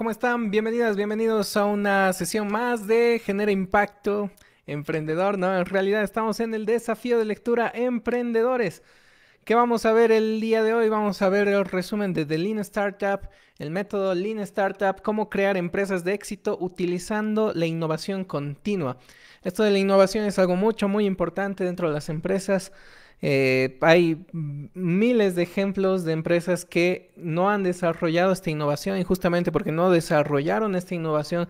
¿Cómo están? Bienvenidas, bienvenidos a una sesión más de Genera Impacto Emprendedor, ¿no? En realidad estamos en el desafío de lectura Emprendedores. ¿Qué vamos a ver el día de hoy? Vamos a ver el resumen de The Lean Startup, el método Lean Startup, cómo crear empresas de éxito utilizando la innovación continua. Esto de la innovación es algo mucho, muy importante dentro de las empresas. Eh, hay miles de ejemplos de empresas que no han desarrollado esta innovación y justamente porque no desarrollaron esta innovación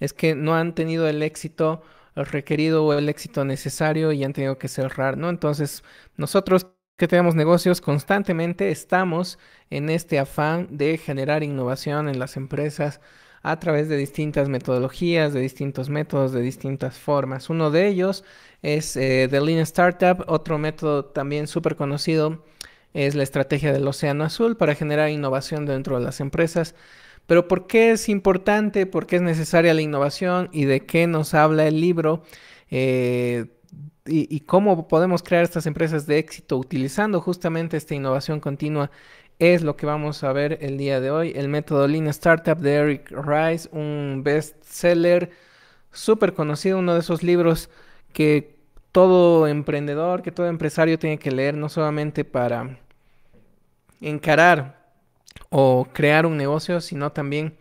es que no han tenido el éxito requerido o el éxito necesario y han tenido que cerrar, ¿no? Entonces, nosotros que tenemos negocios constantemente estamos en este afán de generar innovación en las empresas a través de distintas metodologías, de distintos métodos, de distintas formas. Uno de ellos es eh, The Lean Startup, otro método también súper conocido es la estrategia del océano azul para generar innovación dentro de las empresas. Pero ¿por qué es importante? ¿Por qué es necesaria la innovación? ¿Y de qué nos habla el libro? Eh, y, cómo podemos crear estas empresas de éxito utilizando justamente esta innovación continua es lo que vamos a ver el día de hoy, el método Lean Startup de Eric Rice, un bestseller súper conocido, uno de esos libros que todo emprendedor, que todo empresario tiene que leer, no solamente para encarar o crear un negocio, sino también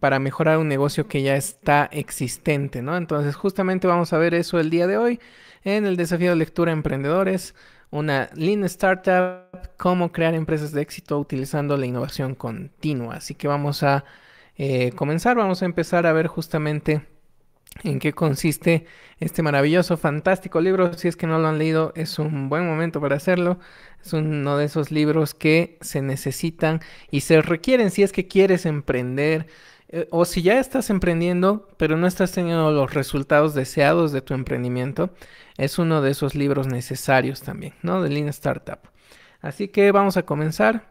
para mejorar un negocio que ya está existente, ¿no? Entonces justamente vamos a ver eso el día de hoy en el desafío de lectura emprendedores una Lean Startup, cómo crear empresas de éxito utilizando la innovación continua. Así que vamos a eh, comenzar, vamos a empezar a ver justamente en qué consiste este maravilloso, fantástico libro. Si es que no lo han leído, es un buen momento para hacerlo. Es uno de esos libros que se necesitan y se requieren si es que quieres emprender eh, o si ya estás emprendiendo, pero no estás teniendo los resultados deseados de tu emprendimiento, es uno de esos libros necesarios también, ¿no? De Lean Startup. Así que vamos a comenzar.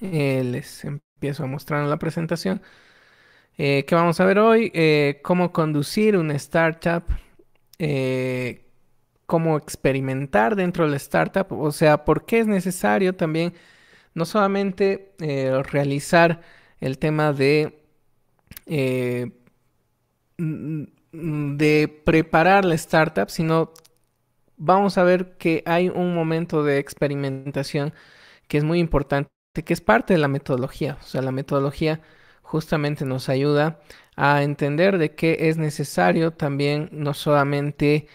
Eh, les empiezo a mostrar la presentación. Eh, ¿Qué vamos a ver hoy? cómo conducir una startup, cómo experimentar dentro de la startup, o sea, por qué es necesario también no solamente realizar el tema de eh, de preparar la startup, sino vamos a ver que hay un momento de experimentación que es muy importante, que es parte de la metodología. O sea, la metodología justamente nos ayuda a entender de qué es necesario también no solamente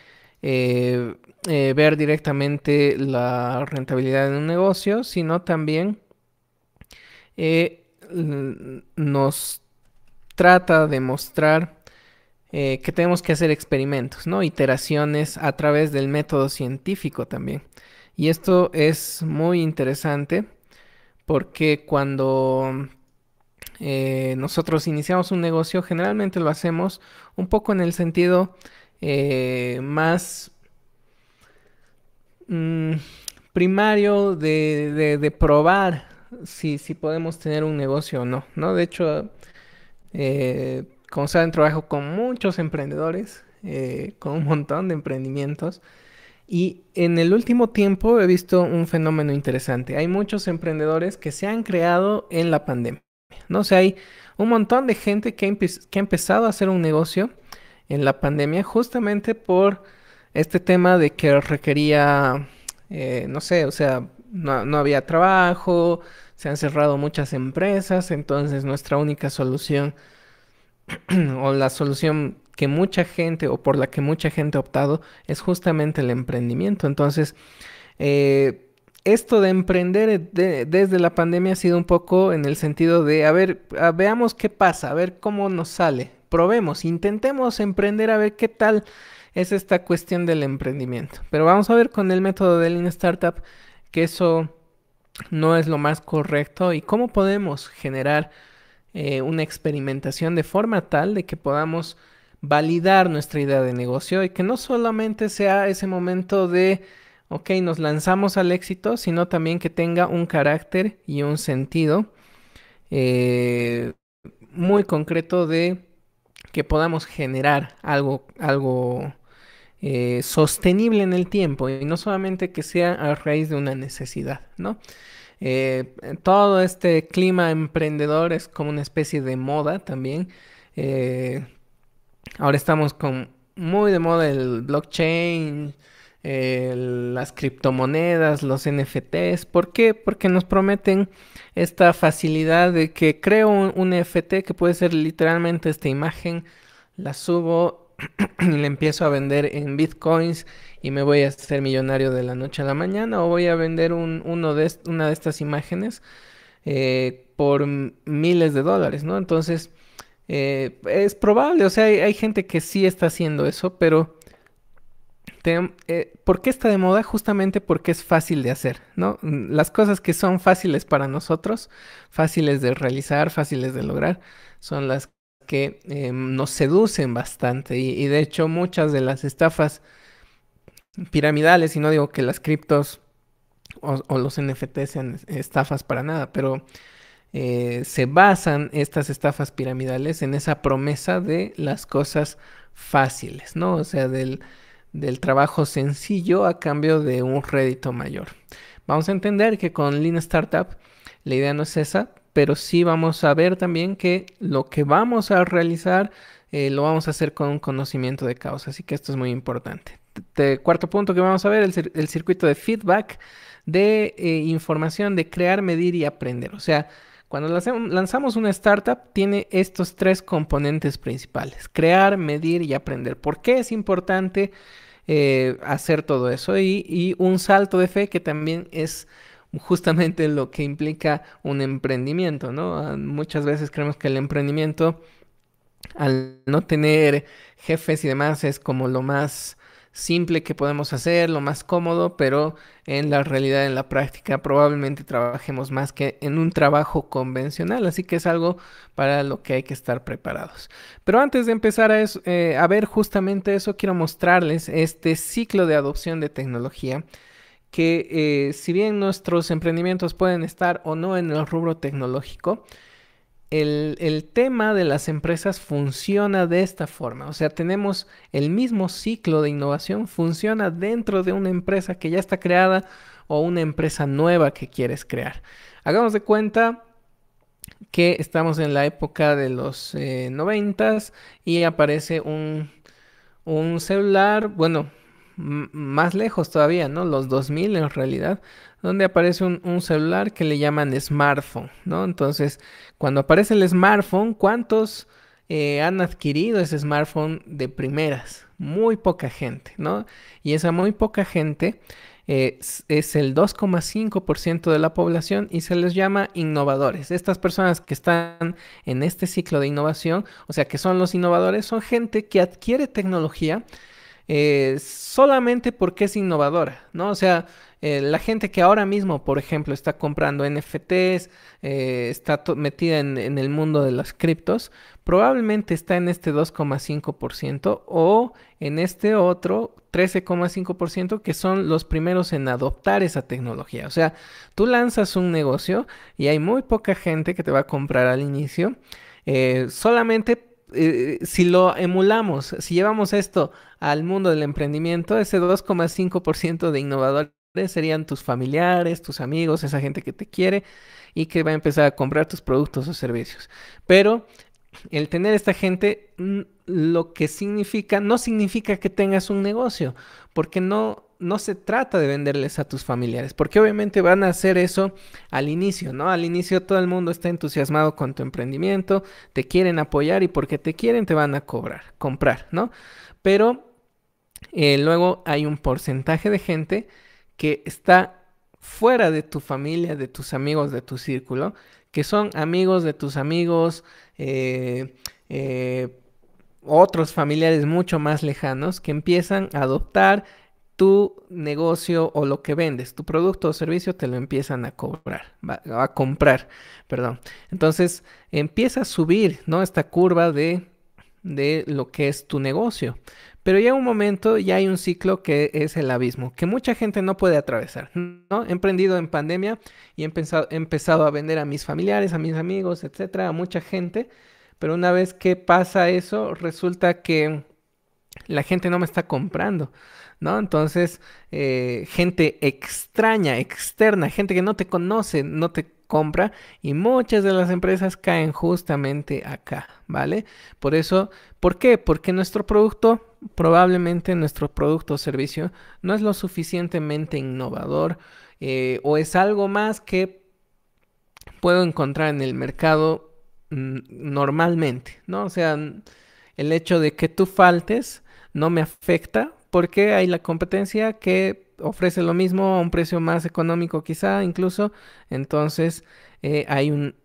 eh, eh, ver directamente la rentabilidad de un negocio, sino también nos trata de mostrar eh, que tenemos que hacer experimentos, ¿no? Iteraciones a través del método científico también. Y esto es muy interesante porque cuando eh, nosotros iniciamos un negocio, generalmente lo hacemos un poco en el sentido eh, más mm, primario de, probar si, si, podemos tener un negocio o no, ¿no? De hecho, eh, como saben, trabajo con muchos emprendedores, eh, con un montón de emprendimientos. Y en el último tiempo he visto un fenómeno interesante. Hay muchos emprendedores que se han creado en la pandemia. No sé, hay un montón de gente que ha, empezado a hacer un negocio en la pandemia justamente por este tema de que requería, eh, no sé, o sea, no, había trabajo, se han cerrado muchas empresas, entonces nuestra única solución o la solución que mucha gente o por la que mucha gente ha optado es justamente el emprendimiento. Entonces, eh, esto de emprender eh, desde la pandemia ha sido un poco en el sentido de, a ver, veamos qué pasa, a ver cómo nos sale, probemos, intentemos emprender a ver qué tal es esta cuestión del emprendimiento. Pero vamos a ver con el método del Lean Startup que eso no es lo más correcto y cómo podemos generar eh, una experimentación de forma tal de que podamos validar nuestra idea de negocio y que no solamente sea ese momento de, ok, nos lanzamos al éxito, sino también que tenga un carácter y un sentido eh, muy concreto de que podamos generar algo, algo eh, sostenible en el tiempo y no solamente que sea a raíz de una necesidad, ¿no? Eh, todo este clima emprendedor es como una especie de moda también. Eh, ahora estamos con muy de moda el blockchain, las criptomonedas, los NFTs. ¿Por qué? Porque nos prometen esta facilidad de que creo un, un NFT que puede ser literalmente esta imagen, la subo y le empiezo a vender en bitcoins y me voy a hacer millonario de la noche a la mañana o voy a vender un, uno de, una de estas imágenes eh, por miles de dólares, ¿no? Entonces, eh, es probable, o sea, hay, gente que sí está haciendo eso, pero eh, ¿por qué está de moda? Justamente porque es fácil de hacer, ¿no? Las cosas que son fáciles para nosotros, fáciles de realizar, fáciles de lograr, son las que em, nos seducen bastante y, de hecho muchas de las estafas piramidales, y no digo que las criptos o, los NFT sean estafas para nada, pero eh, se basan estas estafas piramidales en esa promesa de las cosas fáciles, ¿no? O sea, del, del trabajo sencillo a cambio de un rédito mayor. Vamos a entender que con Lean Startup la idea no es esa, pero sí vamos a ver también que lo que vamos a realizar eh, lo vamos a hacer con conocimiento de causa, así que esto es muy importante. cuarto punto que vamos a ver, el, el circuito de feedback de eh, información, de crear, medir y aprender. O sea, cuando lanzamos una startup tiene estos tres componentes principales, crear, medir y aprender. ¿Por qué es importante eh, hacer todo eso? Y, y un salto de fe que también es justamente lo que implica un emprendimiento, ¿no? Ah, muchas veces creemos que el emprendimiento, al no tener jefes y demás, es como lo más simple que podemos hacer, lo más cómodo, pero en la realidad, en la práctica, probablemente trabajemos más que en un trabajo convencional, así que es algo para lo que hay que estar preparados. Pero antes de empezar a, eh, ver justamente eso, quiero mostrarles este ciclo de adopción de tecnología que eh, si bien nuestros emprendimientos pueden estar o no en el rubro tecnológico, el, tema de las empresas funciona de esta forma. O sea, tenemos el mismo ciclo de innovación, funciona dentro de una empresa que ya está creada o una empresa nueva que quieres crear. Hagamos de cuenta que estamos en la época de los eh, noventas y aparece un, un celular, bueno, más lejos todavía, ¿no? Los 2000 en realidad, donde aparece un, celular que le llaman smartphone, ¿no? Entonces, cuando aparece el smartphone, ¿cuántos eh, han adquirido ese smartphone de primeras? Muy poca gente, ¿no? Y esa muy poca gente eh, es el 2,5% de la población y se les llama innovadores. Estas personas que están en este ciclo de innovación, o sea, que son los innovadores, son gente que adquiere tecnología, eh, solamente porque es innovadora, ¿no? O sea, eh, la gente que ahora mismo, por ejemplo, está comprando NFTs, eh, está metida en, el mundo de las criptos, probablemente está en este 2,5% o en este otro 13,5% que son los primeros en adoptar esa tecnología. O sea, tú lanzas un negocio y hay muy poca gente que te va a comprar al inicio. solamente eh, si lo emulamos, si llevamos esto al mundo del emprendimiento, ese 2,5% de innovadores serían tus familiares, tus amigos, esa gente que te quiere y que va a empezar a comprar tus productos o servicios. Pero el tener esta gente, mm, lo que significa, no significa que tengas un negocio, porque no no se trata de venderles a tus familiares, porque obviamente van a hacer eso al inicio, ¿no? Al inicio todo el mundo está entusiasmado con tu emprendimiento, te quieren apoyar y porque te quieren te van a cobrar, comprar, ¿no? Pero eh, luego hay un porcentaje de gente que está fuera de tu familia, de tus amigos, de tu círculo, que son amigos de tus amigos, eh, eh, otros familiares mucho más lejanos que empiezan a adoptar tu negocio o lo que vendes, tu producto o servicio, te lo empiezan a cobrar, a comprar, perdón. Entonces empieza a subir, ¿no? Esta curva de, de lo que es tu negocio. Pero llega un momento, ya hay un ciclo que es el abismo, que mucha gente no puede atravesar, ¿no? He emprendido en pandemia y he empezado, he empezado a vender a mis familiares, a mis amigos, etcétera, a mucha gente. Pero una vez que pasa eso, resulta que la gente no me está comprando. ¿no? Entonces, eh, gente extraña, externa, gente que no te conoce, no te compra y muchas de las empresas caen justamente acá, ¿vale? Por eso, ¿por qué? Porque nuestro producto, probablemente nuestro producto o servicio no es lo suficientemente innovador eh, o es algo más que puedo encontrar en el mercado mm, normalmente, ¿no? O sea, el hecho de que tú faltes no me afecta porque hay la competencia que ofrece lo mismo a un precio más económico quizá incluso. Entonces eh, hay, un,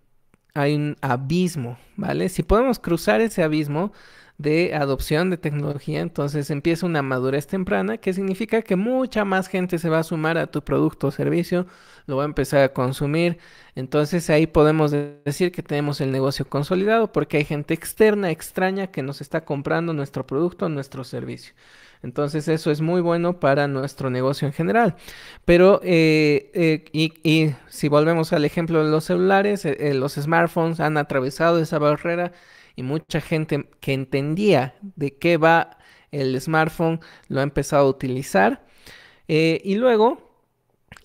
hay un abismo, ¿vale? Si podemos cruzar ese abismo, de adopción de tecnología, entonces empieza una madurez temprana, que significa que mucha más gente se va a sumar a tu producto o servicio, lo va a empezar a consumir, entonces ahí podemos decir que tenemos el negocio consolidado porque hay gente externa, extraña, que nos está comprando nuestro producto, nuestro servicio. Entonces eso es muy bueno para nuestro negocio en general. Pero, eh, eh, y, si volvemos al ejemplo de los celulares, eh, los smartphones han atravesado esa barrera y mucha gente que entendía de qué va el smartphone lo ha empezado a utilizar. Eh, y luego,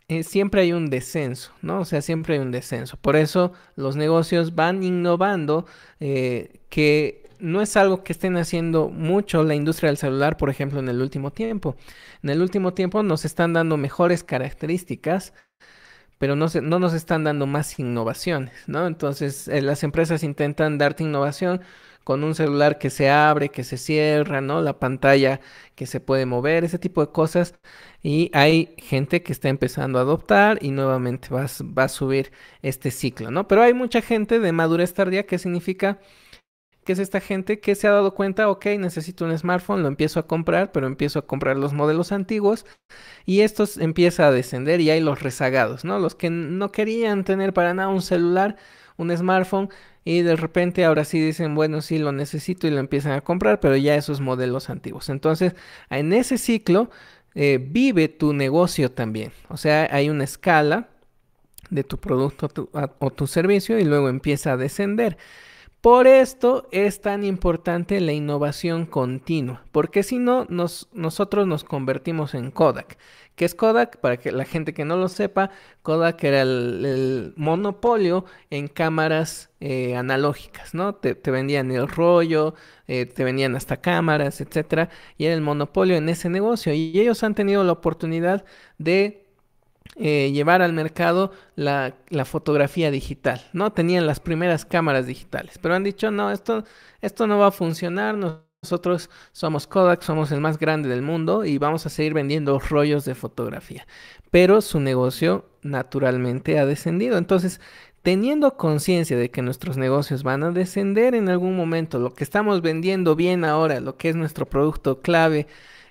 eh, siempre hay un descenso, ¿no? O sea, siempre hay un descenso. Por eso los negocios van innovando eh, que no es algo que estén haciendo mucho la industria del celular, por ejemplo, en el último tiempo. En el último tiempo nos están dando mejores características pero no, se, no nos están dando más innovaciones, ¿no? Entonces, eh, las empresas intentan darte innovación con un celular que se abre, que se cierra, ¿no? La pantalla que se puede mover, ese tipo de cosas. Y hay gente que está empezando a adoptar y nuevamente va, a subir este ciclo, ¿no? Pero hay mucha gente de madurez tardía que significa que es esta gente que se ha dado cuenta, ok, necesito un smartphone, lo empiezo a comprar, pero empiezo a comprar los modelos antiguos y estos empieza a descender y hay los rezagados, ¿no? Los que no querían tener para nada un celular, un smartphone y de repente ahora sí dicen, bueno, sí lo necesito y lo empiezan a comprar, pero ya esos modelos antiguos. Entonces, en ese ciclo eh, vive tu negocio también, o sea, hay una escala de tu producto o tu servicio y luego empieza a descender. Por esto es tan importante la innovación continua, porque si no, nosotros nos convertimos en Kodak. ¿Qué es Kodak? Para que la gente que no lo sepa, Kodak era el, monopolio en cámaras eh, analógicas, ¿no? Te, vendían el rollo, eh, te vendían hasta cámaras, etcétera, y era el monopolio en ese negocio. Y ellos han tenido la oportunidad de eh, llevar al mercado la, la, fotografía digital, ¿no? Tenían las primeras cámaras digitales, pero han dicho, no, esto, esto no va a funcionar, nosotros somos Kodak, somos el más grande del mundo y vamos a seguir vendiendo rollos de fotografía. Pero su negocio naturalmente ha descendido. Entonces, teniendo conciencia de que nuestros negocios van a descender en algún momento, lo que estamos vendiendo bien ahora, lo que es nuestro producto clave,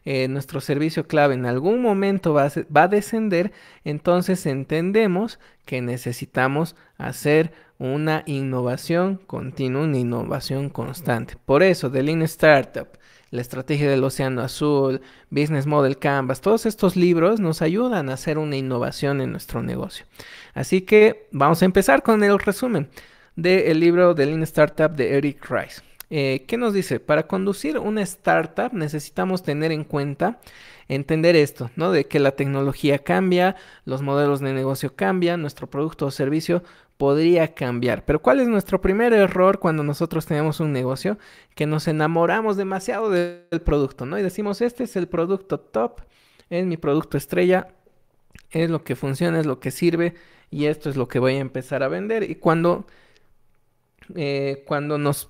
eh, nuestro servicio clave en algún momento va a, descender, entonces entendemos que necesitamos hacer una innovación continua, una innovación constante. Por eso, The Lean Startup, La Estrategia del Océano Azul, Business Model Canvas, todos estos libros nos ayudan a hacer una innovación en nuestro negocio. Así que vamos a empezar con el resumen del libro The Lean Startup de Eric Rice. Eh, ¿Qué nos dice? Para conducir una startup necesitamos tener en cuenta, entender esto, ¿no? De que la tecnología cambia, los modelos de negocio cambian, nuestro producto o servicio podría cambiar. Pero ¿cuál es nuestro primer error cuando nosotros tenemos un negocio? Que nos enamoramos demasiado del producto, ¿no? Y decimos, este es el producto top, es mi producto estrella, es lo que funciona, es lo que sirve y esto es lo que voy a empezar a vender. Y cuando eh, cuando nos,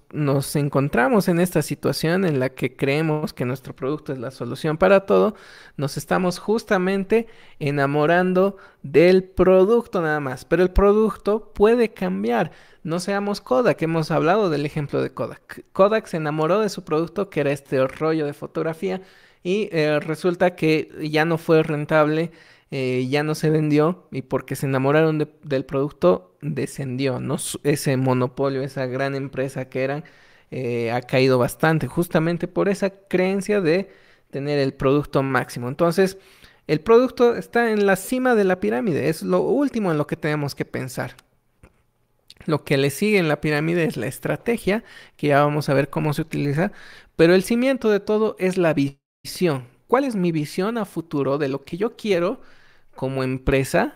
encontramos en esta situación en la que creemos que nuestro producto es la solución para todo, nos estamos justamente enamorando del producto nada más. Pero el producto puede cambiar. No seamos Kodak, hemos hablado del ejemplo de Kodak. Kodak se enamoró de su producto que era este rollo de fotografía y eh, resulta que ya no fue rentable eh, ya no se vendió y porque se enamoraron del producto descendió, ¿no? Ese monopolio, esa gran empresa que eran, eh, ha caído bastante, justamente por esa creencia de tener el producto máximo. Entonces, el producto está en la cima de la pirámide, es lo último en lo que tenemos que pensar. Lo que le sigue en la pirámide es la estrategia, que ya vamos a ver cómo se utiliza, pero el cimiento de todo es la visión. ¿Cuál es mi visión a futuro de lo que yo quiero como empresa,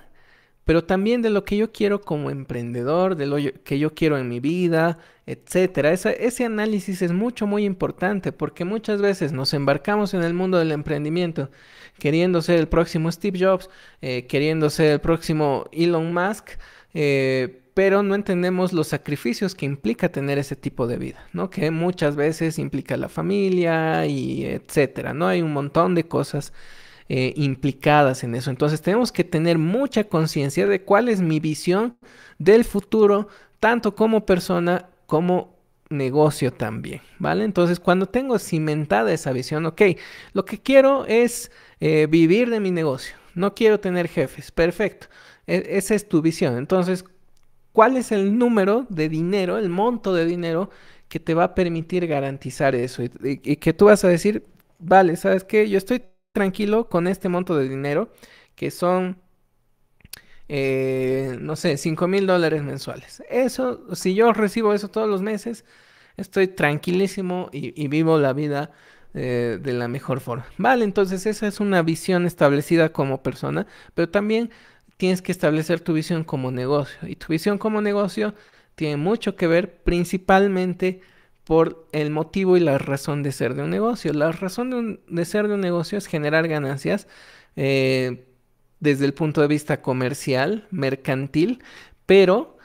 pero también de lo que yo quiero como emprendedor, de lo que yo quiero en mi vida, etcétera. ese análisis es mucho, muy importante porque muchas veces nos embarcamos en el mundo del emprendimiento queriendo ser el próximo Steve Jobs, eh, queriendo ser el próximo Elon Musk, eh, pero no entendemos los sacrificios que implica tener ese tipo de vida, ¿no? Que muchas veces implica la familia y etcétera, ¿no? Hay un montón de cosas eh, implicadas en eso. Entonces tenemos que tener mucha conciencia de cuál es mi visión del futuro, tanto como persona como negocio también, ¿vale? Entonces, cuando tengo cimentada esa visión, ok, lo que quiero es eh, vivir de mi negocio, no quiero tener jefes, perfecto, e, esa es tu visión. Entonces, ¿cuál es el número de dinero, el monto de dinero que te va a permitir garantizar eso? Y, y que tú vas a decir, vale, ¿sabes qué? Yo estoy tranquilo con este monto de dinero, que son, eh, no sé, 5 mil dólares mensuales. Eso, si yo recibo eso todos los meses, estoy tranquilísimo y, vivo la vida eh, de la mejor forma. Vale, entonces esa es una visión establecida como persona, pero también tienes que establecer tu visión como negocio. Y tu visión como negocio tiene mucho que ver principalmente por el motivo y la razón de ser de un negocio. La razón de, ser de un negocio es generar ganancias eh, desde el punto de vista comercial, mercantil, pero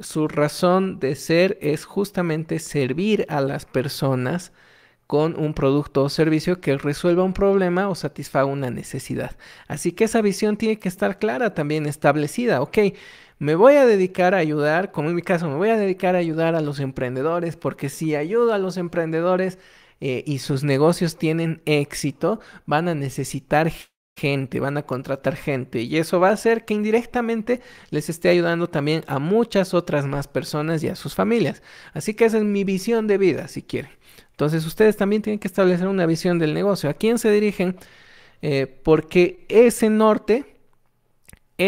su razón de ser es justamente servir a las personas con un producto o servicio que resuelva un problema o satisfaga una necesidad. Así que esa visión tiene que estar clara, también establecida. Ok, me voy a dedicar a ayudar, como en mi caso, me voy a dedicar a ayudar a los emprendedores, porque si ayudo a los emprendedores eh, y sus negocios tienen éxito, van a necesitar gente, van a contratar gente y eso va a hacer que indirectamente les esté ayudando también a muchas otras más personas y a sus familias. Así que esa es mi visión de vida, si quieren. Entonces ustedes también tienen que establecer una visión del negocio, a quién se dirigen, eh, porque ese norte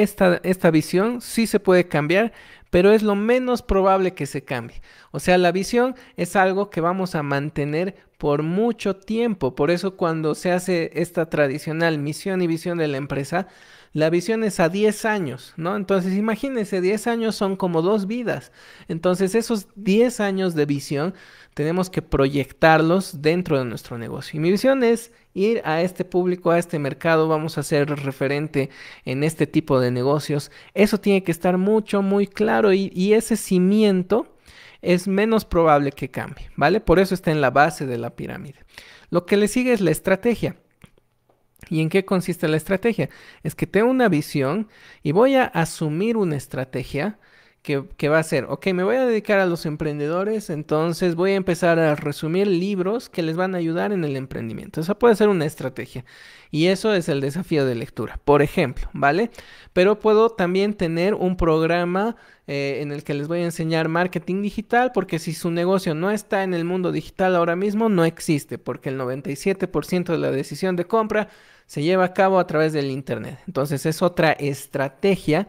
esta, esta visión sí se puede cambiar, pero es lo menos probable que se cambie. O sea, la visión es algo que vamos a mantener por mucho tiempo. Por eso cuando se hace esta tradicional misión y visión de la empresa, la visión es a 10 años, ¿no? Entonces imagínense, 10 años son como dos vidas. Entonces esos 10 años de visión tenemos que proyectarlos dentro de nuestro negocio. Y mi visión es ir a este público, a este mercado, vamos a ser referente en este tipo de negocios. Eso tiene que estar mucho, muy claro y, y ese cimiento es menos probable que cambie, ¿vale? Por eso está en la base de la pirámide. Lo que le sigue es la estrategia. ¿Y en qué consiste la estrategia? Es que tengo una visión y voy a asumir una estrategia que, va a ser, ok, me voy a dedicar a los emprendedores, entonces voy a empezar a resumir libros que les van a ayudar en el emprendimiento. Esa puede ser una estrategia. Y eso es el desafío de lectura, por ejemplo, ¿vale? Pero puedo también tener un programa eh, en el que les voy a enseñar marketing digital, porque si su negocio no está en el mundo digital ahora mismo, no existe, porque el 97% de la decisión de compra se lleva a cabo a través del Internet. Entonces es otra estrategia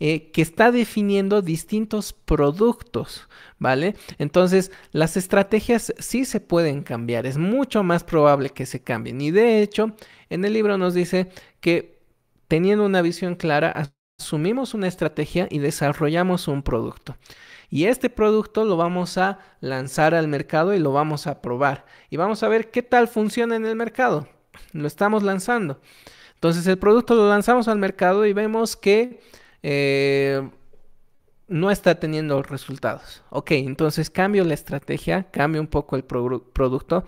eh, que está definiendo distintos productos, ¿vale? Entonces, las estrategias sí se pueden cambiar, es mucho más probable que se cambien. Y de hecho, en el libro nos dice que teniendo una visión clara, asumimos una estrategia y desarrollamos un producto. Y este producto lo vamos a lanzar al mercado y lo vamos a probar. Y vamos a ver qué tal funciona en el mercado. Lo estamos lanzando. Entonces el producto lo lanzamos al mercado y vemos que eh, no está teniendo resultados. Ok, entonces cambio la estrategia, cambio un poco el producto,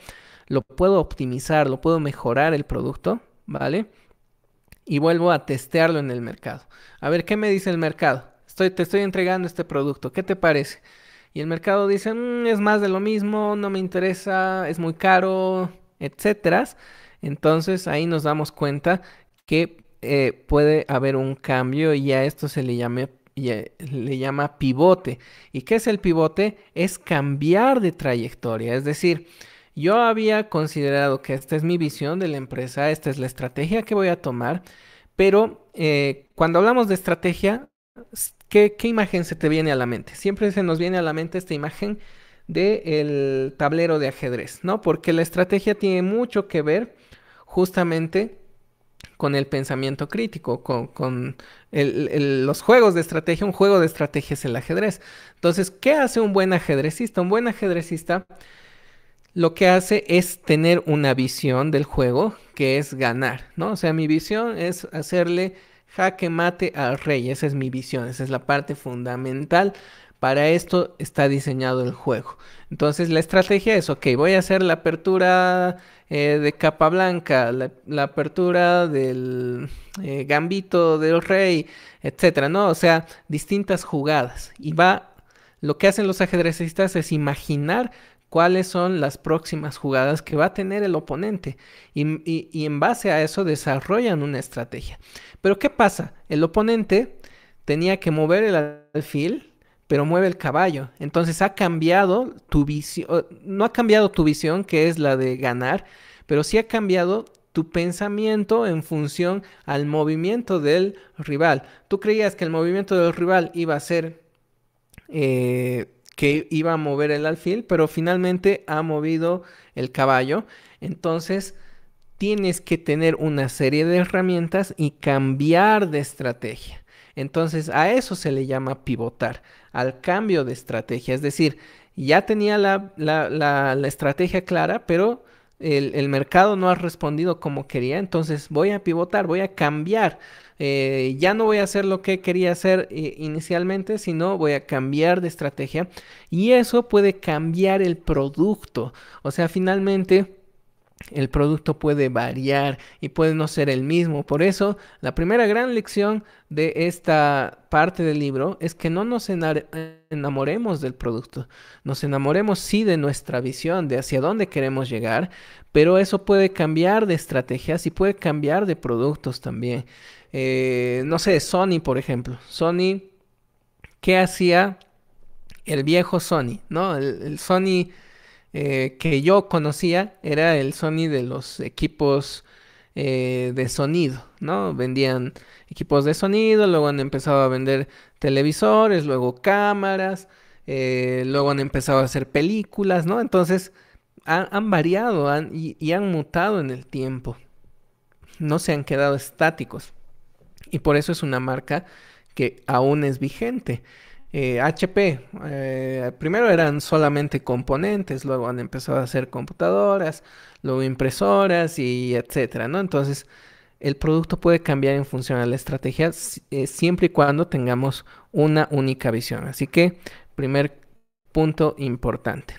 lo puedo optimizar, lo puedo mejorar el producto, ¿vale? Y vuelvo a testearlo en el mercado. A ver, ¿qué me dice el mercado? Estoy, te estoy entregando este producto, ¿qué te parece? Y el mercado dice, mm, es más de lo mismo, no me interesa, es muy caro, etcétera. Entonces ahí nos damos cuenta que eh, puede haber un cambio y a esto se le, llame, eh, le llama pivote. ¿Y qué es el pivote? Es cambiar de trayectoria, es decir, yo había considerado que esta es mi visión de la empresa, esta es la estrategia que voy a tomar, pero eh, cuando hablamos de estrategia, ¿qué, imagen se te viene a la mente? Siempre se nos viene a la mente esta imagen del el tablero de ajedrez, ¿no? Porque la estrategia tiene mucho que ver justamente con el pensamiento crítico, con, los juegos de estrategia. Un juego de estrategia es el ajedrez. Entonces, ¿qué hace un buen ajedrecista? Un buen ajedrecista lo que hace es tener una visión del juego que es ganar, ¿no? O sea, mi visión es hacerle jaque mate al rey, esa es mi visión, esa es la parte fundamental para esto está diseñado el juego. Entonces la estrategia es, ok, voy a hacer la apertura eh, de capa blanca, la, apertura del eh, gambito del rey, etcétera, ¿no? O sea, distintas jugadas. Y va, lo que hacen los ajedrecistas es imaginar cuáles son las próximas jugadas que va a tener el oponente y, y, en base a eso desarrollan una estrategia. Pero ¿qué pasa? El oponente tenía que mover el alfil pero mueve el caballo. Entonces ha cambiado tu visión, no ha cambiado tu visión, que es la de ganar, pero sí ha cambiado tu pensamiento en función al movimiento del rival. Tú creías que el movimiento del rival iba a ser eh, que iba a mover el alfil, pero finalmente ha movido el caballo. Entonces tienes que tener una serie de herramientas y cambiar de estrategia. Entonces a eso se le llama pivotar al cambio de estrategia. Es decir, ya tenía la, estrategia clara, pero el, mercado no ha respondido como quería, entonces voy a pivotar, voy a cambiar. Eh, ya no voy a hacer lo que quería hacer eh, inicialmente, sino voy a cambiar de estrategia. Y eso puede cambiar el producto. O sea, finalmente el producto puede variar y puede no ser el mismo. Por eso, la primera gran lección de esta parte del libro es que no nos enamoremos del producto. Nos enamoremos sí de nuestra visión, de hacia dónde queremos llegar, pero eso puede cambiar de estrategias y puede cambiar de productos también. Eh, no sé, Sony, por ejemplo. Sony, ¿qué hacía el viejo Sony? ¿No? el Sony eh, que yo conocía era el Sony de los equipos eh, de sonido, ¿no? Vendían equipos de sonido, luego han empezado a vender televisores, luego cámaras, eh, luego han empezado a hacer películas, ¿no? Entonces han, variado y han mutado en el tiempo, no se han quedado estáticos. Y por eso es una marca que aún es vigente. HP. Eh, eh, primero eran solamente componentes, luego han empezado a hacer computadoras, luego impresoras y etcétera, ¿no? Entonces, el producto puede cambiar en función a la estrategia eh, siempre y cuando tengamos una única visión. Así que, primer punto importante.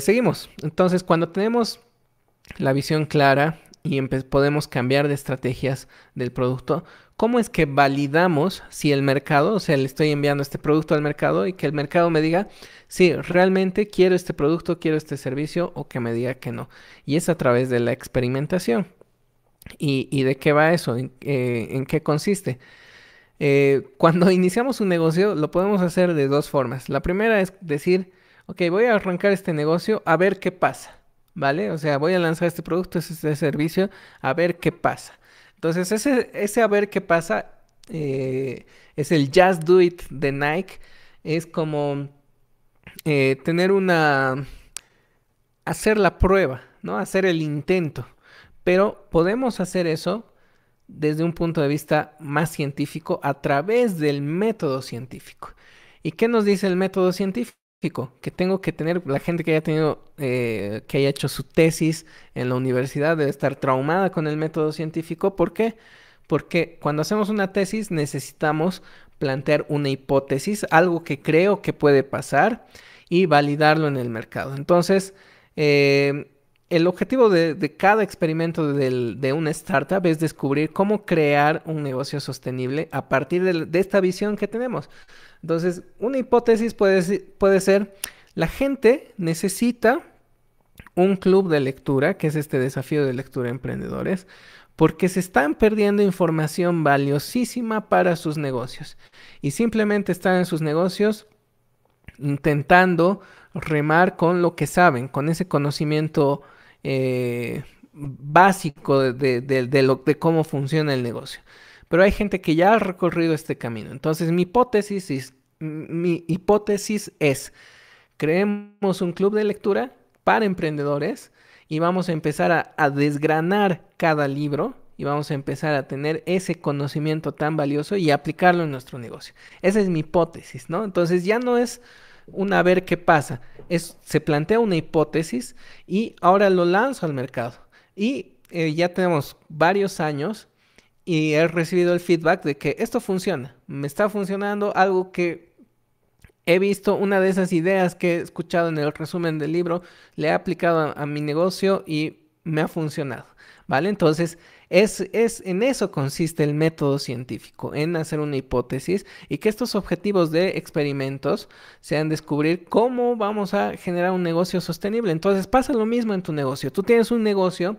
seguimos. Entonces, cuando tenemos la visión clara y podemos cambiar de estrategias del producto. ¿Cómo es que validamos si el mercado, o sea, le estoy enviando este producto al mercado y que el mercado me diga, si realmente quiero este producto, quiero este servicio, o que me diga que no? Y es a través de la experimentación. ¿Y, de qué va eso? ¿En, eh, qué consiste? Eh, cuando iniciamos un negocio lo podemos hacer de dos formas. La primera es decir, ok, voy a arrancar este negocio a ver qué pasa. ¿vale? O sea, voy a lanzar este producto, este, este servicio, a ver qué pasa. Entonces, ese, ese a ver qué pasa eh, es el Just Do It de Nike. Es como eh, tener una... hacer la prueba, ¿no? Hacer el intento. Pero podemos hacer eso desde un punto de vista más científico a través del método científico. ¿Y qué nos dice el método científico? que tengo que tener, la gente que haya tenido, eh, que haya hecho su tesis en la universidad debe estar traumada con el método científico. ¿Por qué? Porque cuando hacemos una tesis necesitamos plantear una hipótesis, algo que creo que puede pasar y validarlo en el mercado. Entonces, eh, el objetivo de, cada experimento de, una startup es descubrir cómo crear un negocio sostenible a partir de, esta visión que tenemos. Entonces, una hipótesis puede, puede ser, la gente necesita un club de lectura, que es este desafío de lectura de emprendedores, porque se están perdiendo información valiosísima para sus negocios y simplemente están en sus negocios intentando remar con lo que saben, con ese conocimiento eh, básico de, lo, de cómo funciona el negocio. Pero hay gente que ya ha recorrido este camino. Entonces mi hipótesis es, mi hipótesis es creemos un club de lectura para emprendedores y vamos a empezar a desgranar cada libro y vamos a empezar a tener ese conocimiento tan valioso y aplicarlo en nuestro negocio. Esa es mi hipótesis, ¿no? Entonces ya no es una a ver qué pasa. Es, se plantea una hipótesis y ahora lo lanzo al mercado. Y eh, ya tenemos varios años y he recibido el feedback de que esto funciona, me está funcionando algo que he visto, una de esas ideas que he escuchado en el resumen del libro, le he aplicado a mi negocio y me ha funcionado, ¿vale? Entonces, es, en eso consiste el método científico, en hacer una hipótesis y que estos objetivos de experimentos sean descubrir cómo vamos a generar un negocio sostenible. Entonces pasa lo mismo en tu negocio. Tú tienes un negocio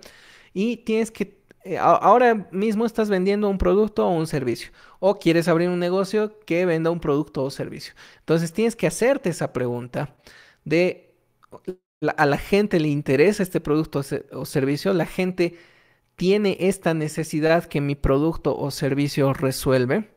y tienes que, eh, ahora mismo estás vendiendo un producto o un servicio o quieres abrir un negocio que venda un producto o servicio. Entonces tienes que hacerte esa pregunta de, a la gente le interesa este producto o servicio, la gente tiene esta necesidad que mi producto o servicio resuelve.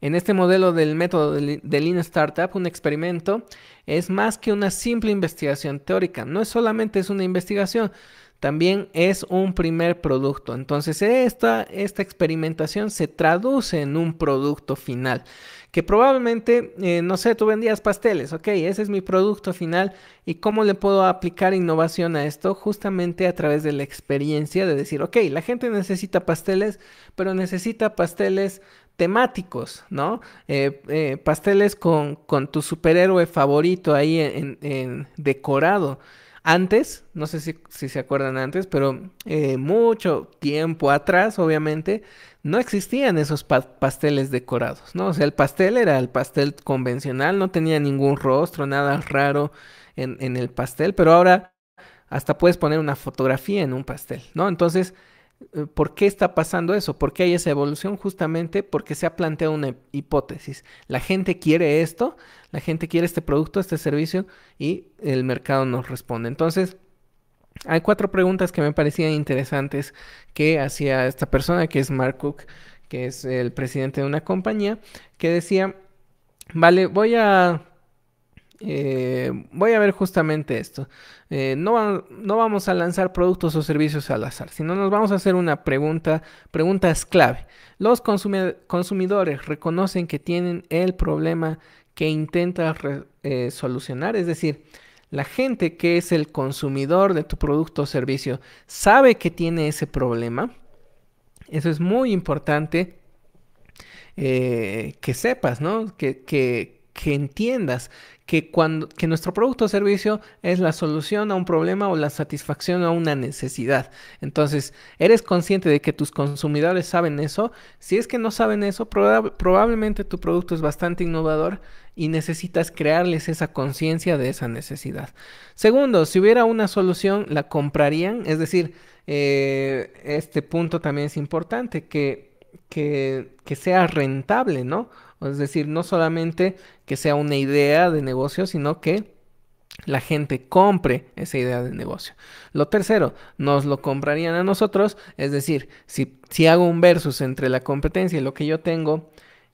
En este modelo del método de Lean Startup, un experimento es más que una simple investigación teórica. No es solamente es una investigación, también es un primer producto. Entonces esta, esta experimentación se traduce en un producto final, que probablemente, eh, no sé, tú vendías pasteles, ok, ese es mi producto final y cómo le puedo aplicar innovación a esto justamente a través de la experiencia de decir, ok, la gente necesita pasteles, pero necesita pasteles temáticos, ¿no? Eh, eh, pasteles con, tu superhéroe favorito ahí en decorado. Antes, no sé si, se acuerdan antes, pero eh, mucho tiempo atrás, obviamente, no existían esos pasteles decorados, ¿no? O sea, el pastel era el pastel convencional, no tenía ningún rostro, nada raro en, en el pastel, pero ahora hasta puedes poner una fotografía en un pastel, ¿no? Entonces, eh, ¿Por qué está pasando eso? ¿Por qué hay esa evolución? Justamente porque se ha planteado una hipótesis. La gente quiere esto, la gente quiere este producto, este servicio y el mercado nos responde. Entonces, hay cuatro preguntas que me parecían interesantes que hacía esta persona, que es Mark Cook, que es el presidente de una compañía, que decía, vale, voy a eh, voy a ver justamente esto. Eh, no, no, vamos a lanzar productos o servicios al azar, sino nos vamos a hacer una pregunta, preguntas clave. Los consumidores reconocen que tienen el problema que intenta eh, solucionar, es decir, la gente que es el consumidor de tu producto o servicio sabe que tiene ese problema. Eso es muy importante que sepas, ¿no? que entiendas que, cuando, que nuestro producto o servicio es la solución a un problema o la satisfacción a una necesidad. Entonces, ¿eres consciente de que tus consumidores saben eso? Si es que no saben eso, probablemente tu producto es bastante innovador y necesitas crearles esa conciencia de esa necesidad. Segundo, si hubiera una solución, la comprarían. Es decir, eh, este punto también es importante, que, que, que sea rentable, ¿no? Es decir, no solamente que sea una idea de negocio, sino que la gente compre esa idea de negocio. Lo tercero, nos lo comprarían a nosotros, es decir, si, si hago un versus entre la competencia y lo que yo tengo,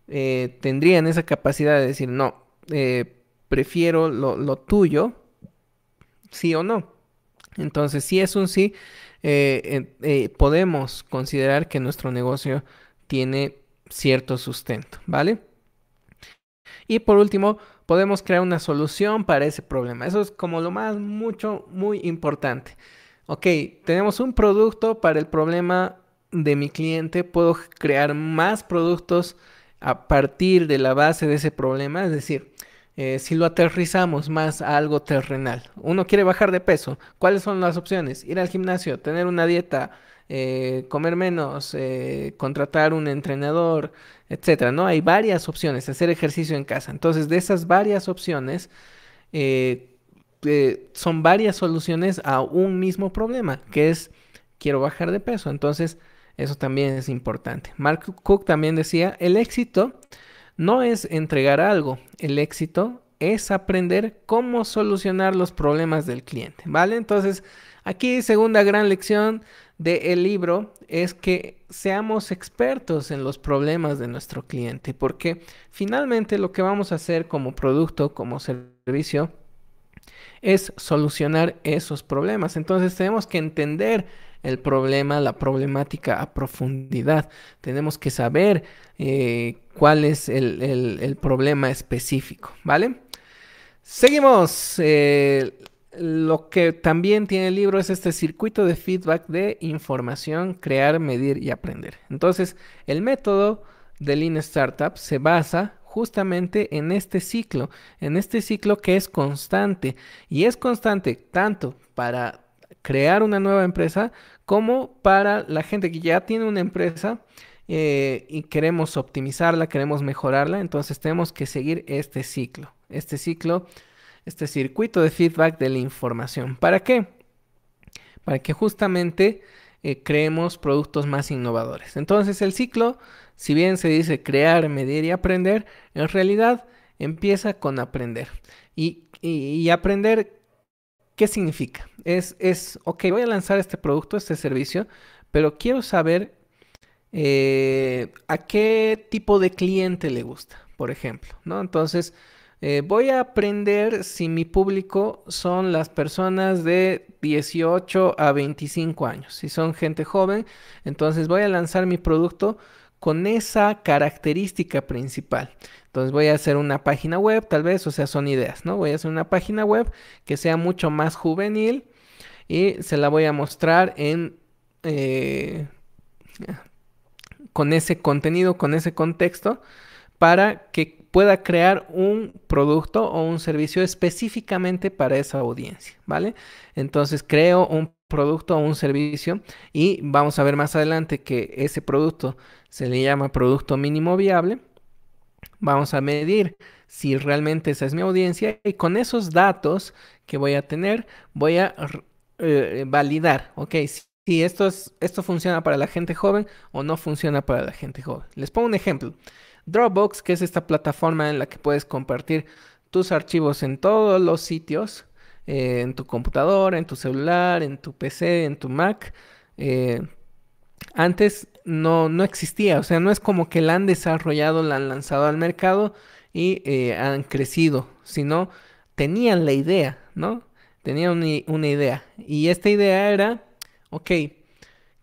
eh, tendrían esa capacidad de decir, no, eh, prefiero lo, tuyo, sí o no. Entonces, si es un sí, eh, podemos considerar que nuestro negocio tiene cierto sustento, ¿vale? Y por último, podemos crear una solución para ese problema. Eso es como lo más mucho, muy importante. Ok, tenemos un producto para el problema de mi cliente. Puedo crear más productos a partir de la base de ese problema. Es decir, eh, si lo aterrizamos más a algo terrenal. Uno quiere bajar de peso. ¿Cuáles son las opciones? Ir al gimnasio, tener una dieta eh, comer menos, eh, contratar un entrenador, etcétera, ¿no? Hay varias opciones, hacer ejercicio en casa. Entonces, de esas varias opciones, eh, son varias soluciones a un mismo problema, que es quiero bajar de peso. Entonces, eso también es importante. Mark Cook también decía, el éxito no es entregar algo, el éxito es aprender cómo solucionar los problemas del cliente, ¿vale? Entonces, aquí segunda gran lección del libro es que seamos expertos en los problemas de nuestro cliente, porque finalmente lo que vamos a hacer como producto, como servicio, es solucionar esos problemas. Entonces tenemos que entender el problema, la problemática a profundidad. Tenemos que saber eh, cuál es el problema específico, ¿vale? Seguimos. Eh, lo que también tiene el libro es este circuito de feedback de información, crear, medir y aprender. Entonces, el método de Lean Startup se basa justamente en este ciclo, en este ciclo que es constante y es constante tanto para crear una nueva empresa como para la gente que ya tiene una empresa eh, y queremos optimizarla, queremos mejorarla, entonces tenemos que seguir este ciclo este ciclo, este circuito de feedback de la información. ¿Para qué? Para que justamente eh, creemos productos más innovadores. Entonces el ciclo, si bien se dice crear, medir y aprender, en realidad empieza con aprender. Y, aprender, ¿qué significa? Es, es, ok, voy a lanzar este producto, este servicio, pero quiero saber eh, a qué tipo de cliente le gusta, por ejemplo, ¿no? Entonces, eh, voy a aprender si mi público son las personas de 18 a 25 años. Si son gente joven, entonces voy a lanzar mi producto con esa característica principal. Entonces voy a hacer una página web, tal vez, o sea, son ideas, ¿no? Voy a hacer una página web que sea mucho más juvenil y se la voy a mostrar en... Eh, con ese contenido, con ese contexto, para que pueda crear un producto o un servicio específicamente para esa audiencia, ¿vale? Entonces creo un producto o un servicio y vamos a ver más adelante que ese producto se le llama producto mínimo viable. Vamos a medir si realmente esa es mi audiencia y con esos datos que voy a tener voy a eh, validar, ok, si, esto, es, esto funciona para la gente joven o no funciona para la gente joven. Les pongo un ejemplo. Dropbox, que es esta plataforma en la que puedes compartir tus archivos en todos los sitios, eh, en tu computadora, en tu celular, en tu PC, en tu Mac. Eh, antes no, no existía, o sea, no es como que la han desarrollado, la han lanzado al mercado y eh, han crecido, sino tenían la idea, ¿no? Tenían una, idea. Y esta idea era, ok,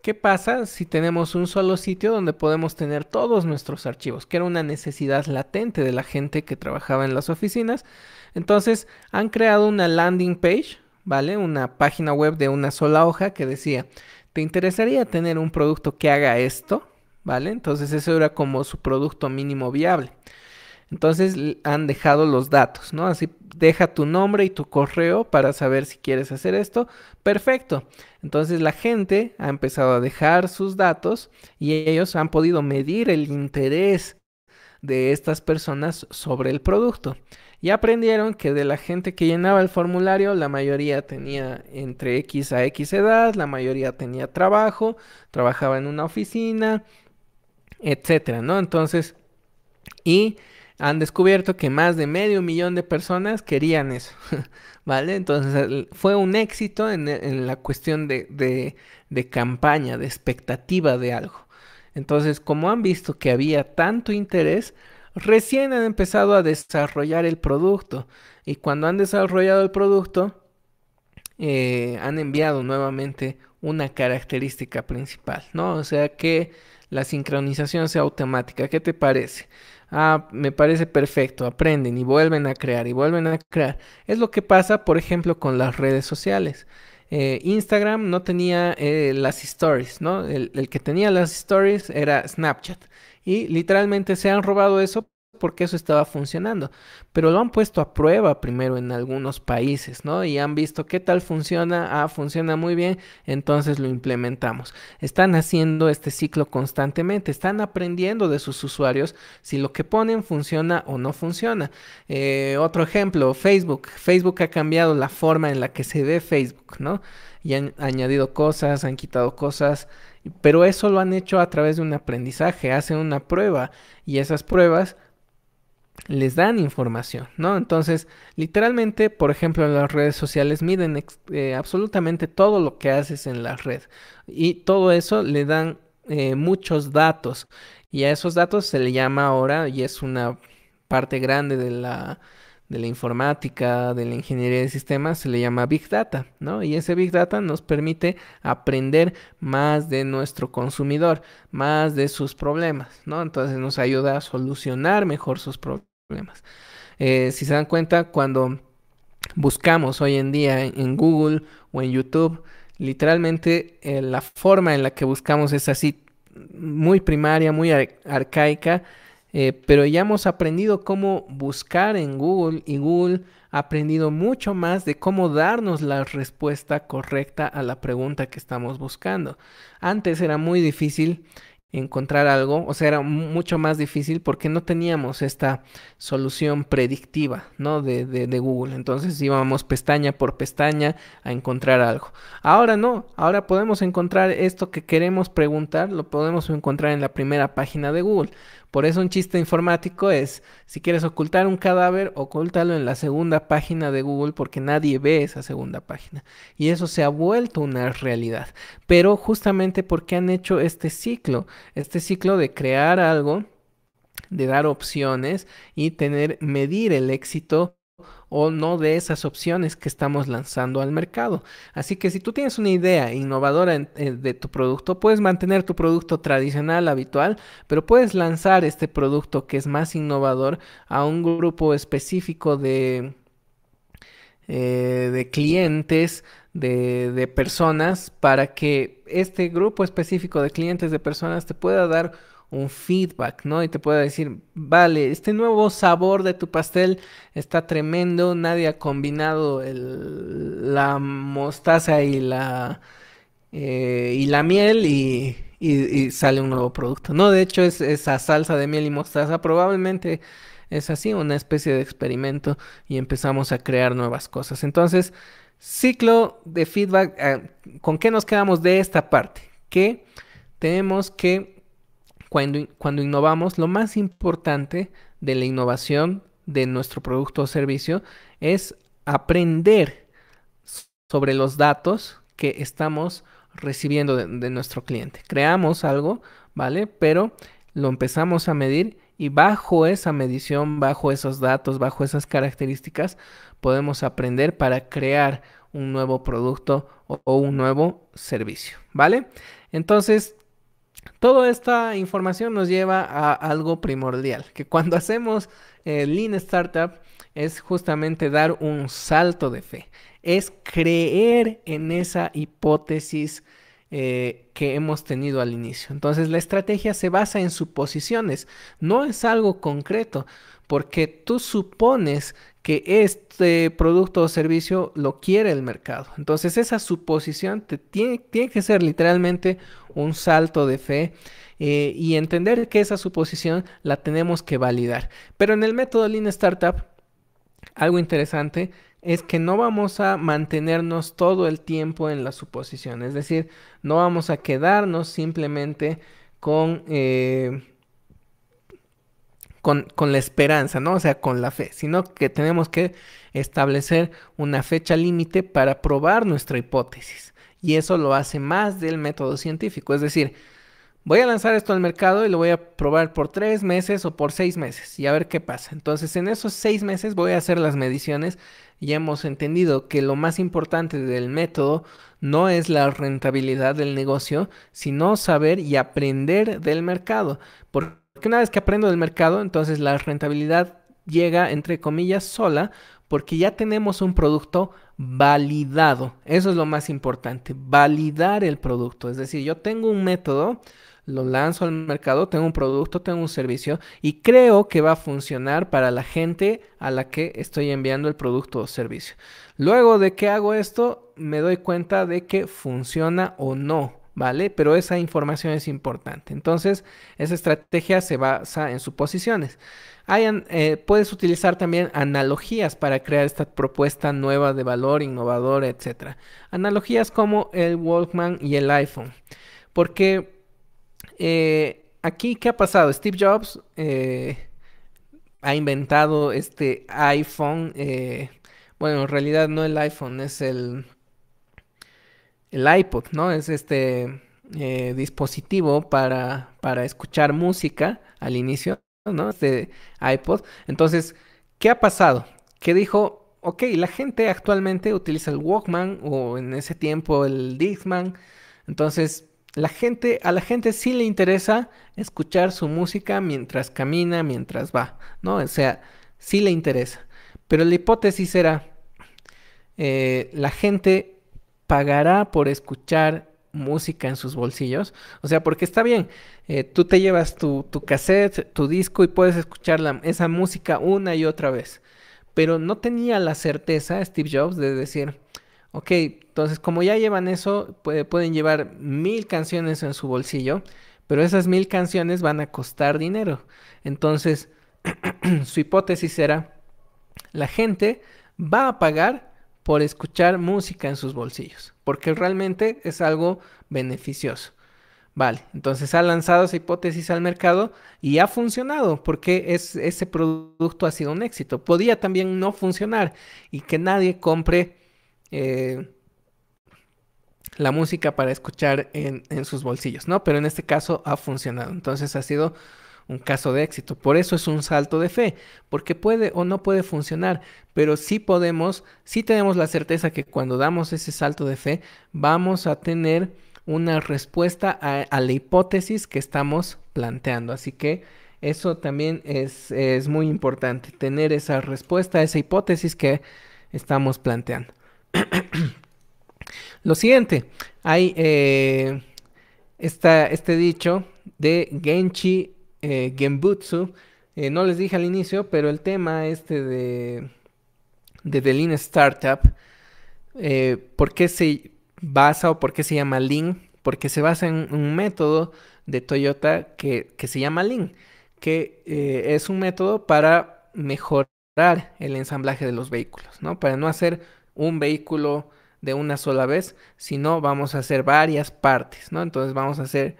¿Qué pasa si tenemos un solo sitio donde podemos tener todos nuestros archivos? Que era una necesidad latente de la gente que trabajaba en las oficinas. Entonces han creado una landing page, ¿vale? Una página web de una sola hoja que decía, ¿te interesaría tener un producto que haga esto? ¿Vale? Entonces eso era como su producto mínimo viable. Entonces han dejado los datos, ¿no? Así deja tu nombre y tu correo para saber si quieres hacer esto. Perfecto. Entonces la gente ha empezado a dejar sus datos y ellos han podido medir el interés de estas personas sobre el producto. Y aprendieron que de la gente que llenaba el formulario, la mayoría tenía entre X a X edad, la mayoría tenía trabajo, trabajaba en una oficina, etcétera, ¿no? Entonces, y han descubierto que más de medio millón de personas querían eso, ¿vale? Entonces fue un éxito en, la cuestión de, campaña, de expectativa de algo. Entonces, como han visto que había tanto interés, recién han empezado a desarrollar el producto. Y cuando han desarrollado el producto, eh, han enviado nuevamente una característica principal, ¿no? O sea que la sincronización sea automática. ¿Qué te parece? ah, me parece perfecto, aprenden y vuelven a crear y vuelven a crear. Es lo que pasa, por ejemplo, con las redes sociales. Eh, Instagram no tenía eh, las stories, ¿no? El, el, que tenía las stories era Snapchat. Y literalmente se han robado eso porque eso estaba funcionando. Pero lo han puesto a prueba primero en algunos países, ¿no? Y han visto qué tal funciona, ah, funciona muy bien, entonces lo implementamos. Están haciendo este ciclo constantemente, están aprendiendo de sus usuarios si lo que ponen funciona o no funciona. Eh, otro ejemplo, Facebook. Facebook ha cambiado la forma en la que se ve Facebook, ¿no? Y han añadido cosas, han quitado cosas pero eso lo han hecho a través de un aprendizaje, hacen una prueba y esas pruebas les dan información, ¿no? Entonces, literalmente, por ejemplo, en las redes sociales miden eh, absolutamente todo lo que haces en la red y todo eso le dan eh, muchos datos y a esos datos se le llama ahora y es una parte grande de la, de la informática, de la ingeniería de sistemas, se le llama Big Data, ¿no? Y ese Big Data nos permite aprender más de nuestro consumidor, más de sus problemas, ¿no? Entonces nos ayuda a solucionar mejor sus problemas eh, si se dan cuenta, cuando buscamos hoy en día en Google o en YouTube, literalmente eh, la forma en la que buscamos es así, muy primaria, muy arcaica, eh, pero ya hemos aprendido cómo buscar en Google y Google ha aprendido mucho más de cómo darnos la respuesta correcta a la pregunta que estamos buscando. Antes era muy difícil encontrar algo, o sea, era mucho más difícil porque no teníamos esta solución predictiva, ¿no? De, de, Google. Entonces íbamos pestaña por pestaña a encontrar algo. Ahora no, ahora podemos encontrar esto que queremos preguntar, lo podemos encontrar en la primera página de Google. Por eso un chiste informático es, si quieres ocultar un cadáver, ocúltalo en la segunda página de Google porque nadie ve esa segunda página. Y eso se ha vuelto una realidad. Pero justamente porque han hecho este ciclo, este ciclo de crear algo, de dar opciones y tener, medir el éxito o no de esas opciones que estamos lanzando al mercado. Así que si tú tienes una idea innovadora eh, de tu producto, puedes mantener tu producto tradicional, habitual, pero puedes lanzar este producto que es más innovador a un grupo específico de, eh, de clientes, de, de personas, para que este grupo específico de clientes, de personas, te pueda dar un feedback, ¿no? Y te pueda decir, vale, este nuevo sabor de tu pastel está tremendo, nadie ha combinado la mostaza y la, eh, y la miel y, sale un nuevo producto, ¿no? De hecho, es esa salsa de miel y mostaza probablemente es así, una especie de experimento y empezamos a crear nuevas cosas. Entonces, ciclo de feedback, eh, ¿con qué nos quedamos de esta parte? Que tenemos que cuando, innovamos, lo más importante de la innovación de nuestro producto o servicio es aprender sobre los datos que estamos recibiendo de, nuestro cliente. Creamos algo, ¿vale? Pero lo empezamos a medir y bajo esa medición, bajo esos datos, bajo esas características, podemos aprender para crear un nuevo producto o un nuevo servicio, ¿vale? Entonces, Toda esta información nos lleva a algo primordial, que cuando hacemos eh, Lean Startup es justamente dar un salto de fe, es creer en esa hipótesis eh, que hemos tenido al inicio. Entonces la estrategia se basa en suposiciones, no es algo concreto porque tú supones que este producto o servicio lo quiere el mercado. Entonces esa suposición te tiene, que ser literalmente un salto de fe eh, y entender que esa suposición la tenemos que validar. Pero en el método Lean Startup, algo interesante es que no vamos a mantenernos todo el tiempo en la suposición, es decir, no vamos a quedarnos simplemente con... Eh, con, con la esperanza, ¿no? O sea, con la fe, sino que tenemos que establecer una fecha límite para probar nuestra hipótesis. Y eso lo hace más del método científico. Es decir, voy a lanzar esto al mercado y lo voy a probar por tres meses o por seis meses y a ver qué pasa. Entonces, en esos seis meses voy a hacer las mediciones. y hemos entendido que lo más importante del método no es la rentabilidad del negocio, sino saber y aprender del mercado. Porque porque una vez que aprendo del mercado, entonces la rentabilidad llega, entre comillas, sola, porque ya tenemos un producto validado. Eso es lo más importante, validar el producto. Es decir, yo tengo un método, lo lanzo al mercado, tengo un producto, tengo un servicio y creo que va a funcionar para la gente a la que estoy enviando el producto o servicio. Luego de que hago esto, me doy cuenta de que funciona o no. ¿vale? Pero esa información es importante. Entonces, esa estrategia se basa en suposiciones. Eh, puedes utilizar también analogías para crear esta propuesta nueva de valor, innovadora, etc. Analogías como el Walkman y el iPhone. Porque eh, aquí, ¿qué ha pasado? Steve Jobs eh, ha inventado este iPhone. bueno, en realidad no el iPhone, es el el iPod, ¿no? Es este eh, dispositivo para, escuchar música al inicio, ¿no? Este iPod. Entonces, ¿qué ha pasado? Que dijo, ok, la gente actualmente utiliza el Walkman o en ese tiempo el Discman. Entonces, la gente, a la gente sí le interesa escuchar su música mientras camina, mientras va, ¿no? O sea, sí le interesa. Pero la hipótesis era, eh, la gente pagará por escuchar música en sus bolsillos. O sea, porque está bien, eh, tú te llevas tu, tu, cassette, tu disco y puedes escuchar esa música una y otra vez. Pero no tenía la certeza Steve Jobs de decir, ok, entonces como ya llevan eso, pueden llevar mil canciones en su bolsillo, pero esas mil canciones van a costar dinero. Entonces, su hipótesis era, la gente va a pagar por escuchar música en sus bolsillos, porque realmente es algo beneficioso. Vale, entonces ha lanzado esa hipótesis al mercado y ha funcionado porque ese producto ha sido un éxito. Podía también no funcionar y que nadie compre eh, la música para escuchar en, en sus bolsillos, ¿no? Pero en este caso ha funcionado. Entonces ha sido un caso de éxito. Por eso es un salto de fe, porque puede o no puede funcionar, pero sí podemos, sí tenemos la certeza que cuando damos ese salto de fe, vamos a tener una respuesta a, la hipótesis que estamos planteando. Así que eso también es, muy importante, tener esa respuesta, esa hipótesis que estamos planteando. Lo siguiente, hay eh, este dicho de Genchi eh, Genbutsu. Eh, no les dije al inicio, pero el tema este de, de The Lean Startup, eh, ¿por qué se basa o por qué se llama Lean? Porque se basa en un método de Toyota que, se llama Lean, que eh, es un método para mejorar el ensamblaje de los vehículos, ¿no? Para no hacer un vehículo de una sola vez, sino vamos a hacer varias partes, ¿no? Entonces vamos a hacer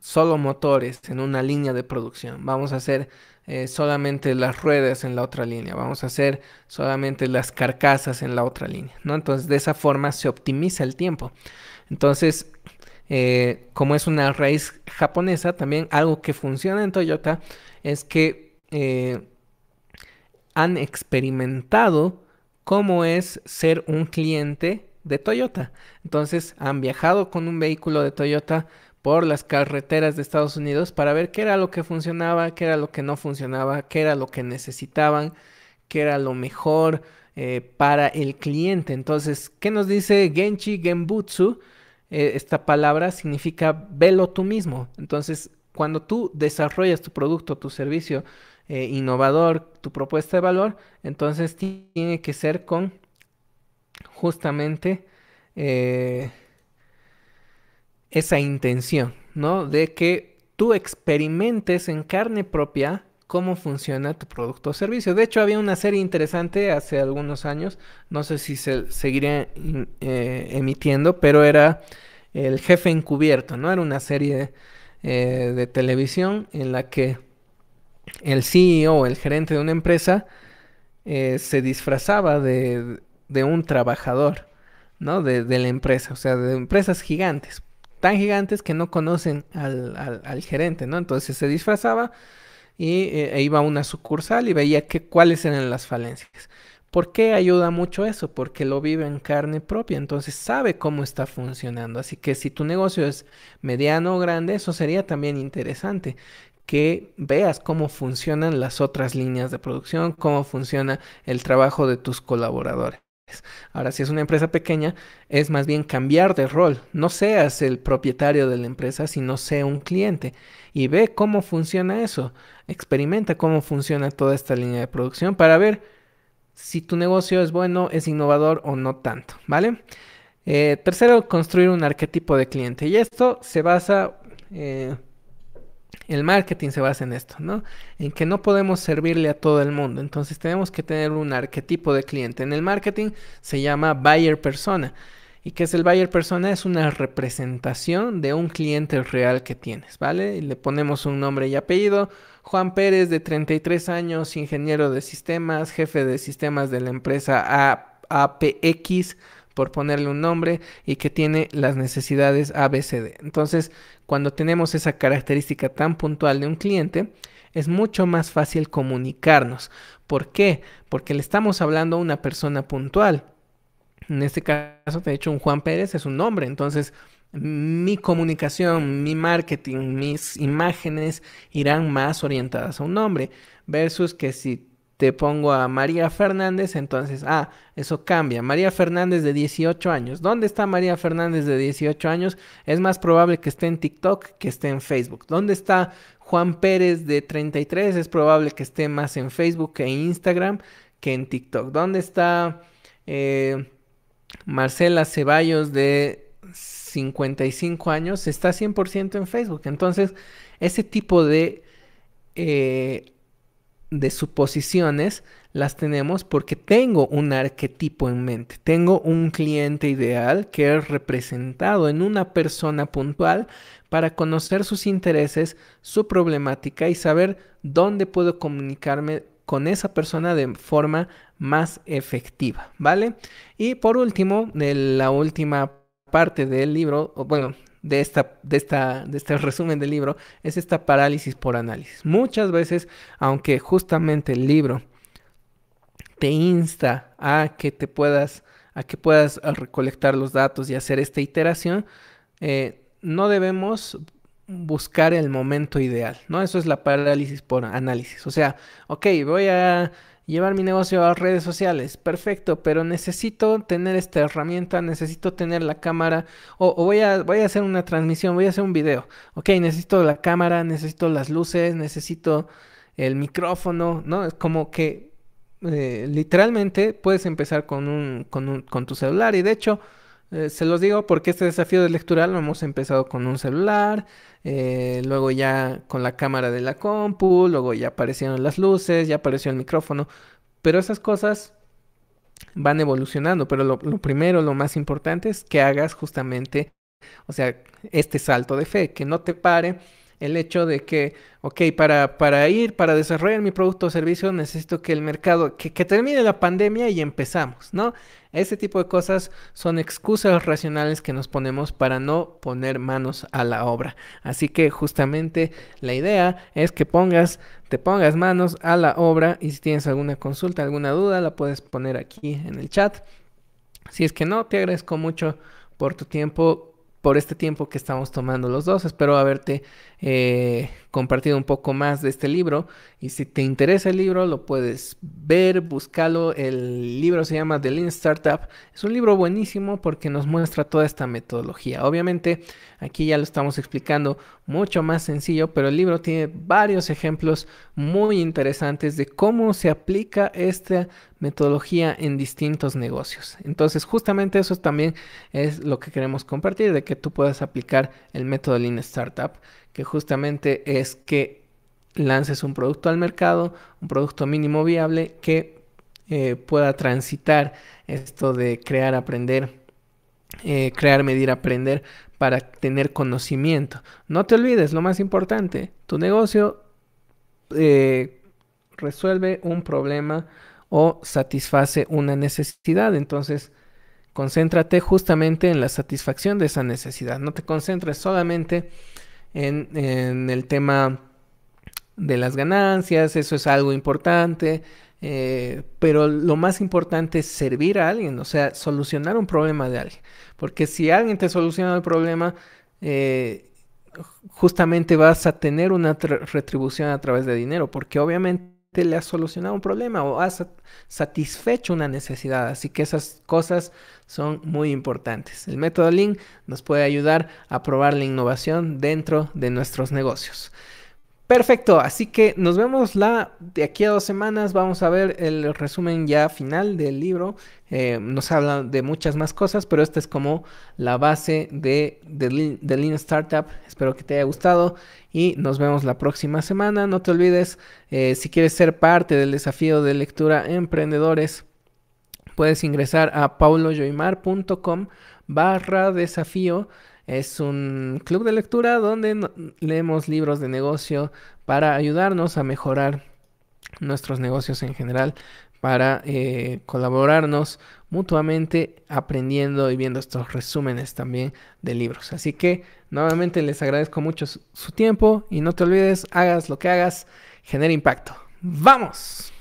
solo motores en una línea de producción, vamos a hacer eh, solamente las ruedas en la otra línea, vamos a hacer solamente las carcasas en la otra línea, ¿no? Entonces de esa forma se optimiza el tiempo. Entonces, eh, como es una raíz japonesa, también algo que funciona en Toyota es que eh, han experimentado cómo es ser un cliente de Toyota. Entonces han viajado con un vehículo de Toyota por las carreteras de Estados Unidos para ver qué era lo que funcionaba, qué era lo que no funcionaba, qué era lo que necesitaban, qué era lo mejor eh, para el cliente. Entonces, ¿qué nos dice Genchi Genbutsu? Eh, esta palabra significa velo tú mismo. Entonces, cuando tú desarrollas tu producto, tu servicio eh, innovador, tu propuesta de valor, entonces tiene que ser con justamente esa intención, ¿no? De que tú experimentes en carne propia cómo funciona tu producto o servicio. De hecho, había una serie interesante hace algunos años, no sé si se seguiría eh, emitiendo, pero era El jefe encubierto, ¿no? Era una serie eh, de televisión en la que el CEO, el gerente de una empresa, eh, se disfrazaba de, un trabajador, ¿no? de, la empresa, o sea, de empresas gigantes tan gigantes que no conocen al, al, gerente, ¿no? Entonces se disfrazaba y eh, e iba a una sucursal y veía cuáles eran las falencias. ¿Por qué ayuda mucho eso? Porque lo vive en carne propia, entonces sabe cómo está funcionando. Así que si tu negocio es mediano o grande, eso sería también interesante que veas cómo funcionan las otras líneas de producción, cómo funciona el trabajo de tus colaboradores. Ahora, si es una empresa pequeña, es más bien cambiar de rol. No seas el propietario de la empresa, sino sea un cliente y ve cómo funciona eso. Experimenta cómo funciona toda esta línea de producción para ver si tu negocio es bueno, es innovador o no tanto, ¿vale? Eh, tercero, construir un arquetipo de cliente. Y esto se basa... Eh, el marketing se basa en esto, ¿no? En que no podemos servirle a todo el mundo. Entonces tenemos que tener un arquetipo de cliente. En el marketing se llama buyer persona. ¿Y qué es el buyer persona? Es una representación de un cliente real que tienes, ¿vale? Y le ponemos un nombre y apellido. Juan Pérez, de 33 años, ingeniero de sistemas, jefe de sistemas de la empresa APX, por ponerle un nombre, y que tiene las necesidades ABCD. Entonces, cuando tenemos esa característica tan puntual de un cliente, es mucho más fácil comunicarnos. ¿Por qué? Porque le estamos hablando a una persona puntual. En este caso, de hecho, un Juan Pérez es un nombre. Entonces, mi comunicación, mi marketing, mis imágenes irán más orientadas a un nombre. Versus que si te pongo a María Fernández, entonces, ah, eso cambia. María Fernández de 18 años. ¿Dónde está María Fernández de 18 años? Es más probable que esté en TikTok que esté en Facebook. ¿Dónde está Juan Pérez de 33? Es probable que esté más en Facebook que en Instagram que en TikTok. ¿Dónde está eh, Marcela Ceballos de 55 años? Está 100% en Facebook. Entonces, ese tipo de... Eh, de suposiciones las tenemos porque tengo un arquetipo en mente, tengo un cliente ideal que es representado en una persona puntual para conocer sus intereses, su problemática y saber dónde puedo comunicarme con esa persona de forma más efectiva, ¿vale? Y por último, de la última parte del libro, bueno, de, esta, de, esta, de este resumen del libro es esta parálisis por análisis. Muchas veces, aunque justamente el libro te insta a que te puedas, a que puedas recolectar los datos y hacer esta iteración, eh, no debemos buscar el momento ideal, ¿no? Eso es la parálisis por análisis. O sea, ok, voy a llevar mi negocio a redes sociales, perfecto, pero necesito tener esta herramienta, necesito tener la cámara, o, voy, a, voy a hacer una transmisión, voy a hacer un video, ok, necesito la cámara, necesito las luces, necesito el micrófono, ¿no? Es como que eh, literalmente puedes empezar con, un, con, con tu celular y de hecho... Eh, se los digo porque este desafío de lectura lo hemos empezado con un celular, eh, luego ya con la cámara de la compu, luego ya aparecieron las luces, ya apareció el micrófono, pero esas cosas van evolucionando, pero lo, lo primero, lo más importante es que hagas justamente, o sea, este salto de fe, que no te pare el hecho de que, ok, para, para ir, para desarrollar mi producto o servicio, necesito que el mercado, que, que termine la pandemia y empezamos, ¿no? Ese tipo de cosas son excusas racionales que nos ponemos para no poner manos a la obra. Así que justamente la idea es que pongas, te pongas manos a la obra y si tienes alguna consulta, alguna duda, la puedes poner aquí en el chat. Si es que no, te agradezco mucho por tu tiempo, por este tiempo que estamos tomando los dos. Espero haberte eh, compartido un poco más de este libro. Y si te interesa el libro, lo puedes ver, búscalo. El libro se llama The Lean Startup. Es un libro buenísimo porque nos muestra toda esta metodología. Obviamente, aquí ya lo estamos explicando mucho más sencillo, pero el libro tiene varios ejemplos muy interesantes de cómo se aplica esta metodología en distintos negocios. Entonces, justamente eso también es lo que queremos compartir, de que tú puedas aplicar el método Lean Startup justamente es que lances un producto al mercado, un producto mínimo viable que eh, pueda transitar esto de crear, aprender, eh, crear, medir, aprender para tener conocimiento. No te olvides, lo más importante, tu negocio eh, resuelve un problema o satisface una necesidad. Entonces, concéntrate justamente en la satisfacción de esa necesidad. No te concentres solamente en en, el tema de las ganancias, eso es algo importante, eh, pero lo más importante es servir a alguien, o sea, solucionar un problema de alguien, porque si alguien te soluciona el problema, eh, justamente vas a tener una retribución a través de dinero, porque obviamente le ha solucionado un problema o has satisfecho una necesidad. Así que esas cosas son muy importantes. El método Lean nos puede ayudar a probar la innovación dentro de nuestros negocios. Perfecto, así que nos vemos la de aquí a dos semanas. Vamos a ver el resumen ya final del libro. Eh, nos habla de muchas más cosas, pero esta es como la base de, de, Lean Startup. Espero que te haya gustado y nos vemos la próxima semana. No te olvides, eh, si quieres ser parte del desafío de lectura emprendedores, puedes ingresar a pauloyoimar.com barra desafío. Es un club de lectura donde leemos libros de negocio para ayudarnos a mejorar nuestros negocios en general, para eh, colaborarnos mutuamente aprendiendo y viendo estos resúmenes también de libros. Así que nuevamente les agradezco mucho su tiempo y no te olvides, hagas lo que hagas, genera impacto. ¡Vamos!